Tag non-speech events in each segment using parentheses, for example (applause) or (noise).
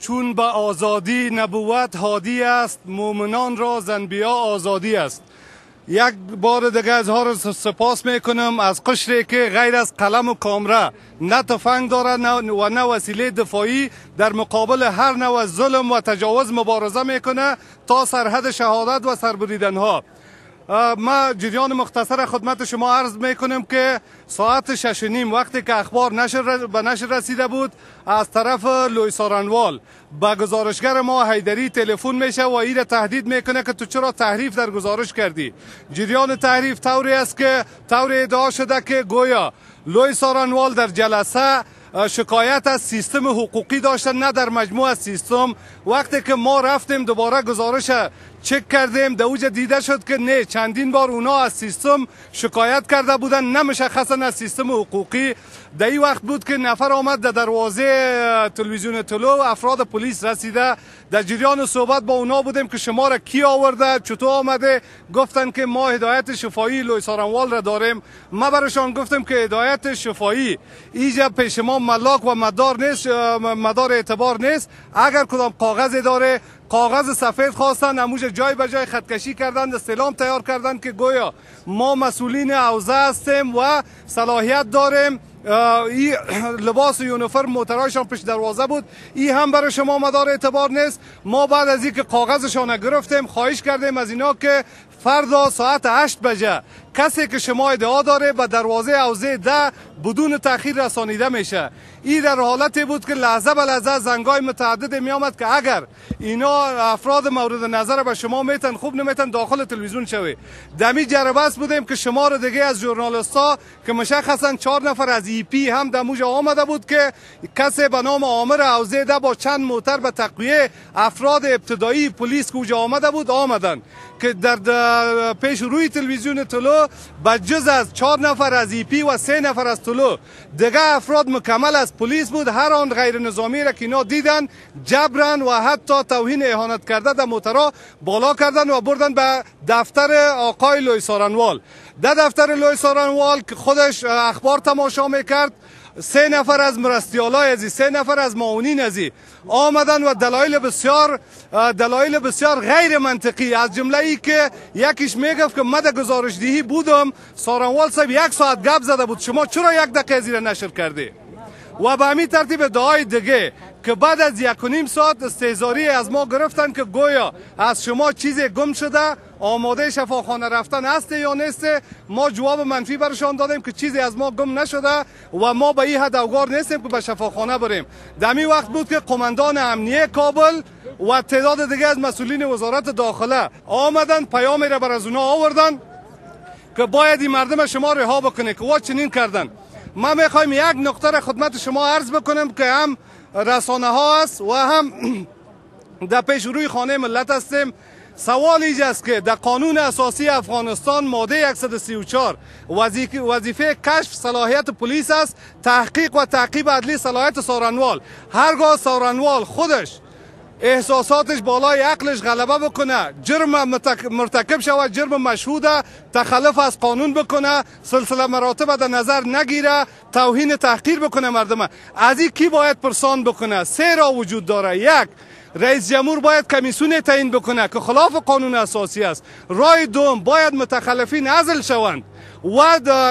چون به آزادی نبوت هادی است مؤمنان را زنبیا آزادی است یک بار دیگه اظهار سپاس کنم از قشری که غیر از قلم و کامره نه تفنگ داره و نه وسیله دفاعی در مقابل هر نوع ظلم و تجاوز مبارزه میکنه تا سرحد شهادت و سربریدن ها ما جریان مختصر خدمت شما عرض میکنیم که ساعت شش نیم وقتی که اخبار نشر به نشر رسیده بود از طرف لوی سارنوال با گزارشگر ما حیدری تلفن میشه و ایره تهدید میکنه که تو چرا تحریف در گزارش کردی جریان تحریف طوری است که طوری ادعا شده که گویا لوی سارنوال در جلسه شکایت از سیستم حقوقی داشتن نه در مجموع سیستم وقتی که ما رفتیم دوباره گزارش چک کردیم در اوج دیده شد که نه چندین بار اونا از سیستم شکایت کرده بودن نمیشه از سیستم حقوقی در وقت بود که نفر آمد در دروازه تلویزیون تلو افراد پلیس رسیده در جریان صحبت با اونا بودیم که شما را کی آورده چطور آمده گفتن که ما هدایت شفایی لوی سارنوال را داریم ما برشان گفتم که هدایت شفایی ایجا پیش ما ملاک و مدار نیست مدار اعتبار نیست اگر کدام کاغذ داره کاغذ سفید خواستن اموش جای به جای خطکشی کردند سلام تیار کردند که گویا ما مسئولین حوزه هستیم و صلاحیت داریم این (clears throat) لباس و یونیفرم موترایشان پیش دروازه بود این هم برای شما مدار اعتبار نیست ما بعد از اینکه کاغذشان گرفتیم خواهش کردیم از اینا که فردا ساعت 8 بجه کسی که شما ادعا داره به دروازه حوزه ده بدون تاخیر رسانیده میشه این در حالتی بود که لحظه به لحظه زنگای متعدد می که اگر اینا افراد مورد نظر به شما میتن خوب نمیتن داخل تلویزیون شوی دمی جربست بودیم که شما رو دیگه از ژورنالیستا که مشخصا چهار نفر از ای پی هم در موجه آمده بود که کسی به نام عامر حوزه ده با چند موتر به تقویه افراد ابتدایی پلیس که آمده بود آمدن که در پیش روی تلویزیون طلو به جز از چهار نفر از ای پی و سه نفر از طلو دیگه افراد مکمل از پلیس بود هر آن غیر نظامی را که اینا دیدن جبران و حتی توهین اهانت کرده در موترا بالا کردن و بردن به دفتر آقای لوی سارنوال در دفتر لوی سارنوال خودش اخبار تماشا میکرد سه نفر از های ازی سه نفر از معاونین ازی آمدن و دلایل بسیار دلایل بسیار غیر منطقی از جمله ای که یکیش میگفت که مد گزارش دهی بودم سارنوال صاحب یک ساعت گب زده بود شما چرا یک دقیقه زیر نشر کردی و به همین ترتیب دعای دیگه که بعد از یک و نیم ساعت استهزاری از ما گرفتن که گویا از شما چیزی گم شده آماده شفاخانه رفتن هست یا نیست ما جواب منفی برشان دادیم که چیزی از ما گم نشده و ما به این حد اوگار نیستیم که به شفاخانه بریم دمی وقت بود که قماندان امنیه کابل و تعداد دیگه از مسئولین وزارت داخله آمدن پیامی را بر از اونا آوردن که باید این مردم شما رها بکنه که وا چنین کردن ما میخوایم یک نقطه را خدمت شما عرض بکنم که هم رسانه ها است و هم (clears throat) در پیش روی خانه ملت هستیم سوال ایج است که در قانون اساسی افغانستان ماده 134 وظیفه کشف صلاحیت پلیس است تحقیق و تعقیب عدلی صلاحیت سارنوال هرگاه سارنوال خودش احساساتش بالای عقلش غلبه بکنه جرم مرتکب شوه جرم مشهوده تخلف از قانون بکنه سلسله مراتب در نظر نگیره توهین تحقیر بکنه مردم از این کی باید پرسان بکنه سه را وجود داره یک رئیس جمهور باید کمیسیون تعیین بکنه که خلاف قانون اساسی است رای دوم باید متخلفین عزل شوند و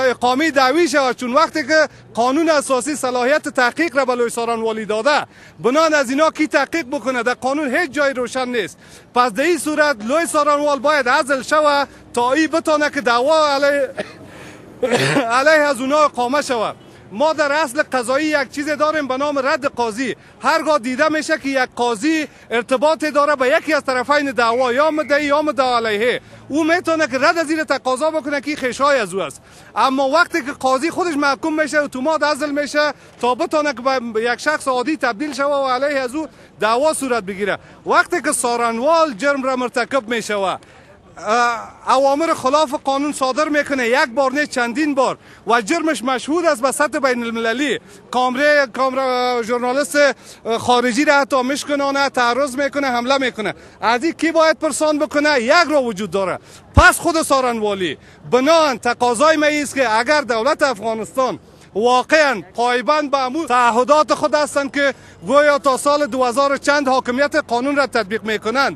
اقامه دعوی شود چون وقتی که قانون اساسی صلاحیت تحقیق را به ساران والی داده بنان از اینا کی تحقیق بکنه در قانون هیچ جای روشن نیست پس در این صورت لوی وال باید عزل شوه تا ای بتانه که دعوا علیه (coughs) علیه از اونا اقامه شود ما در اصل قضایی یک چیز داریم به نام رد قاضی هرگاه دیده میشه که یک قاضی ارتباط داره به یکی از طرفین دعوا یا مدعی یا مدعا علیه او میتونه که رد زیر تقاضا بکنه که خشای از او است اما وقتی که قاضی خودش محکوم میشه اتومات ازل میشه تا بتونه که به یک شخص عادی تبدیل شوه و علیه از او دعوا صورت بگیره وقتی که سارنوال جرم را مرتکب میشوه اوامر خلاف قانون صادر میکنه یک بار نه چندین بار و جرمش مشهود است به سطح بین المللی کامره کامره ژورنالیست خارجی را حتی مشکنانه تعرض میکنه حمله میکنه از این کی باید پرسان بکنه یک را وجود داره پس خود سارنوالی بنان تقاضای ما است که اگر دولت افغانستان واقعا پایبند به امور تعهدات خود هستند که گویا تا سال 2000 چند حاکمیت قانون را تطبیق میکنند